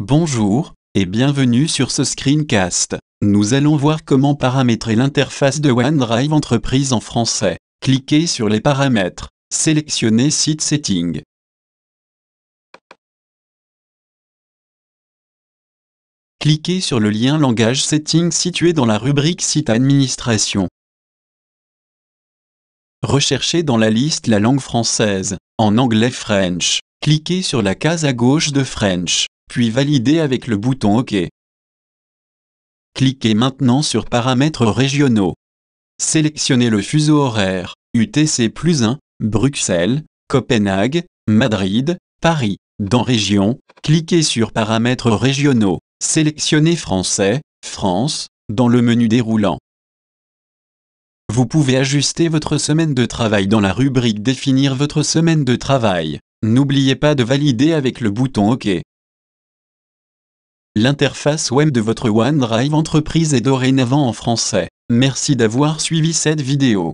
Bonjour et bienvenue sur ce screencast. Nous allons voir comment paramétrer l'interface de OneDrive Entreprise en français. Cliquez sur les paramètres, sélectionnez Site Setting. Cliquez sur le lien Langage Setting situé dans la rubrique Site Administration. Recherchez dans la liste la langue française, en anglais French. Cliquez sur la case à gauche de French puis Valider avec le bouton OK. Cliquez maintenant sur Paramètres régionaux. Sélectionnez le fuseau horaire, UTC plus 1, Bruxelles, Copenhague, Madrid, Paris. Dans Région, cliquez sur Paramètres régionaux, sélectionnez Français, France, dans le menu déroulant. Vous pouvez ajuster votre semaine de travail dans la rubrique Définir votre semaine de travail. N'oubliez pas de valider avec le bouton OK. L'interface web de votre OneDrive entreprise est dorénavant en français. Merci d'avoir suivi cette vidéo.